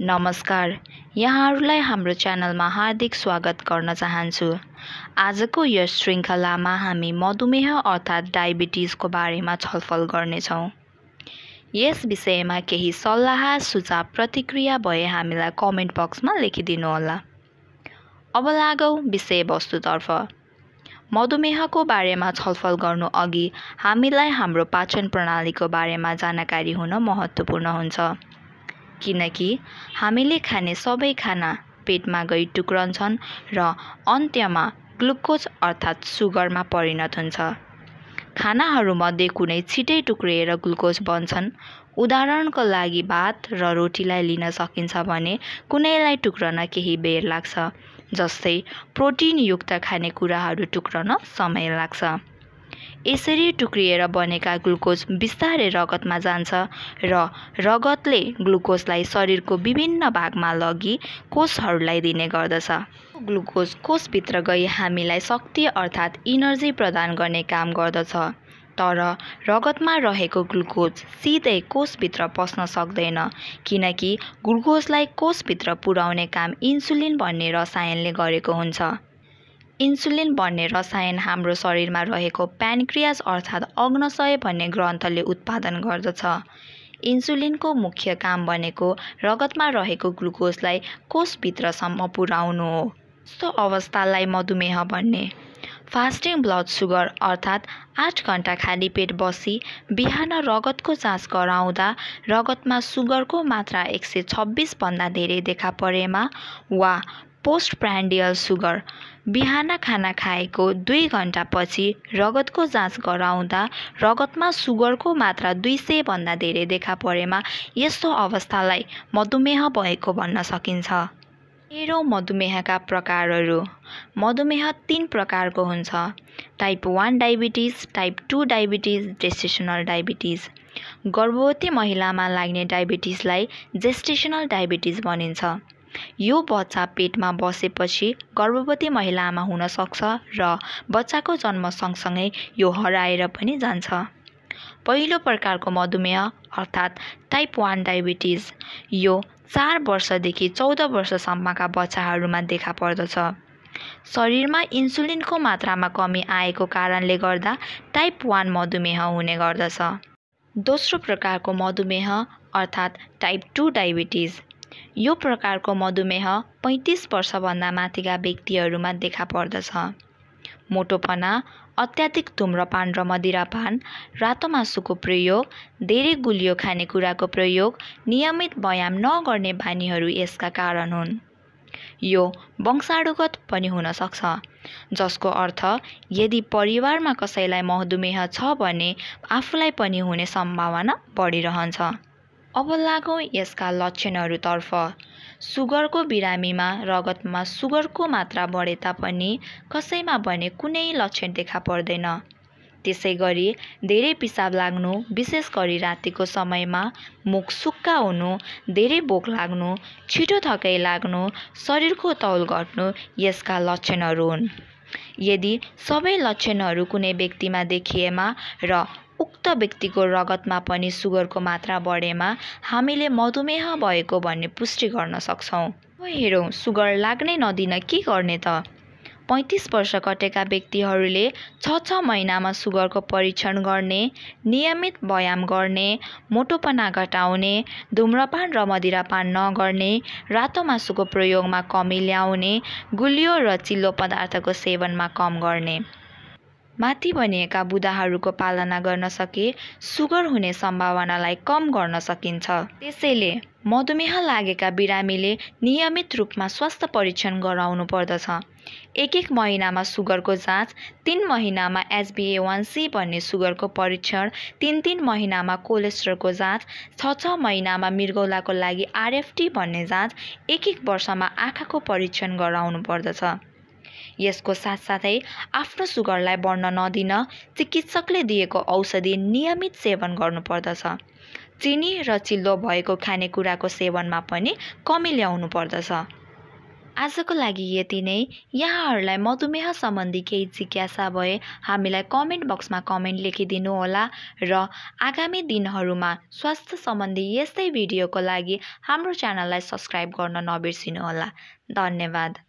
नमस्कार यहाँहरूलाई हाम्रो च्यानलमा हार्दिक स्वागत गर्न चाहन्छु आजको यस श्रृङ्खलामा हामी मधुमेह अर्थात् डायबिटिजको बारेमा छलफल गर्नेछौँ यस विषयमा केही सल्लाह सुझाव प्रतिक्रिया भए हामीलाई कमेन्ट बक्समा लेखिदिनुहोला अब लागौ विषयवस्तुतर्फ मधुमेहको बारेमा छलफल गर्नु अघि हामीलाई हाम्रो पाचन प्रणालीको बारेमा जानकारी हुन महत्त्वपूर्ण हुन्छ किनकि हामीले खाने सबै खाना पेटमा गई टुक्रन्छन् र अन्त्यमा ग्लुकोज अर्थात् सुगरमा परिणत हुन्छ खानाहरूमध्ये कुनै छिटै टुक्रिएर ग्लुकोज बन्छन् उदाहरणको लागि भात र रोटीलाई लिन सकिन्छ भने कुनैलाई टुक्रन केही बेर लाग्छ जस्तै प्रोटिनयुक्त खानेकुराहरू टुक्रन समय लाग्छ यसरी टुक्रिएर बनेका ग्लुकोज बिस्तारै रगतमा जान्छ र रगतले ग्लुकोजलाई शरीरको विभिन्न भागमा लगी कोषहरूलाई दिने गर्दछ ग्लुकोज कोषभित्र गई हामीलाई शक्ति अर्थात् इनर्जी प्रदान गर्ने काम गर्दछ तर रगतमा रहेको ग्लुकोज सिधै कोषभित्र पस्न सक्दैन किनकि ग्लुकोजलाई कोषभित्र पुर्याउने काम इन्सुलिन भन्ने रसायनले गरेको हुन्छ इन्सुलिन भन्ने रसायन हाम्रो शरीरमा रहेको प्यानक्रियास अर्थात् अग्नशय भन्ने ग्रन्थले उत्पादन गर्दछ इन्सुलिनको मुख्य काम भनेको रगतमा रहेको ग्लुकोजलाई कोषभित्रसम्म पुर्याउनु हो यस्तो अवस्थालाई मधुमेह भन्ने फास्टिङ ब्लड सुगर अर्थात् आठ घन्टा खाली पेट बसी बिहान रगतको जाँच गराउँदा रगतमा सुगरको मात्रा एक सय छब्बिसभन्दा धेरै देखा परेमा वा पोस्ट प्रान्डियल सुगर बिहान खाना खाएको दुई घन्टापछि रगतको जाँच गराउँदा रगतमा सुगरको मात्रा दुई सयभन्दा धेरै देखा परेमा यस्तो अवस्थालाई मधुमेह भएको भन्न सकिन्छ मेरो मधुमेहका प्रकारहरू मधुमेह तिन प्रकारको हुन्छ type one diabetes type two diabetes gestational diabetes गर्भवती महिलामा लाग्ने डायबिटिजलाई जेस्टेसनल डायबिटिस भनिन्छ यो बच्चा पेटमा बसेपछि गर्भवती महिलामा हुनसक्छ र बच्चाको जन्म सँगसँगै यो हराएर पनि जान्छ पहिलो प्रकारको मधुमेह अर्थात् टाइप वान डाइबिटिज यो चार वर्षदेखि चौध वर्षसम्मका बच्चाहरूमा देखा पर्दछ शरीरमा इन्सुलिनको मात्रामा कमी आएको कारणले गर्दा टाइप वान मधुमेह हुने गर्दछ दोस्रो प्रकारको मधुमेह अर्थात् टाइप टू डाइबिटिज यो प्रकारको मधुमेह पैँतिस वर्षभन्दा माथिका व्यक्तिहरूमा देखा पर्दछ मोटोपना अत्याधिक धुम्रपान र मदिरापान रातो मासुको प्रयोग धेरै गुलियो खानेकुराको प्रयोग नियमित व्यायाम नगर्ने बानीहरू यसका कारण हुन् यो वंशाणुगत पनि हुनसक्छ जसको अर्थ यदि परिवारमा कसैलाई मधुमेह छ भने आफूलाई पनि हुने सम्भावना बढिरहन्छ अब लागौँ यसका लक्षणहरूतर्फ सुगरको बिरामीमा रगतमा सुगरको मात्रा बढे तापनि कसैमा भने कुनै लक्षण देखा पर्दैन त्यसै गरी धेरै पिसाब लाग्नु विशेष गरी रातिको समयमा मुख सुक्खा हुनु धेरै भोक लाग्नु छिटो थकाइ लाग्नु शरीरको तौल घट्नु यसका लक्षणहरू हुन् यदि सबै लक्षणहरू कुनै व्यक्तिमा देखिएमा र उक्त व्यक्तिको रगतमा पनि सुगरको मात्रा बढेमा हामीले मधुमेह भएको भन्ने पुष्टि गर्न सक्छौँ हेरौँ सुगर लाग्नै नदिन के गर्ने त पैँतिस वर्ष कटेका व्यक्तिहरूले छ छ महिनामा सुगरको परीक्षण गर्ने नियमित व्यायाम गर्ने मोटोपना घटाउने धुम्रपान र मदिरापान नगर्ने रातो मासुको प्रयोगमा कमी ल्याउने गुलियो र चिल्लो पदार्थको सेवनमा कम गर्ने माथि भनिएका बुदाहरूको पालना गर्न सके सुगर हुने सम्भावनालाई कम गर्न सकिन्छ त्यसैले मधुमेह लागेका बिरामीले नियमित रूपमा स्वास्थ्य परीक्षण गराउनु पर्दछ एक एक महिनामा सुगरको जाँच तिन महिनामा एसबिए वान सी भन्ने सुगरको परीक्षण तिन तिन महिनामा कोलेस्ट्रलको जाँच छ छ महिनामा मृगौलाको लागि आरएफटी भन्ने जाँच एक एक वर्षमा आँखाको परीक्षण गराउनु पर्दछ यसको साथसाथै आफ्नो सुगरलाई बढ्न नदिन चिकित्सकले दिएको औषधि नियमित सेवन गर्नुपर्दछ चिनी र चिल्लो भएको खानेकुराको सेवनमा पनि कमी ल्याउनु पर्दछ आजको लागि यति नै यहाँहरूलाई मधुमेह सम्बन्धी केही जिज्ञासा भए हामीलाई कमेन्ट बक्समा कमेन्ट लेखिदिनुहोला र आगामी दिनहरूमा स्वास्थ्य सम्बन्धी यस्तै भिडियोको लागि हाम्रो च्यानललाई सब्सक्राइब गर्न नबिर्सिनुहोला धन्यवाद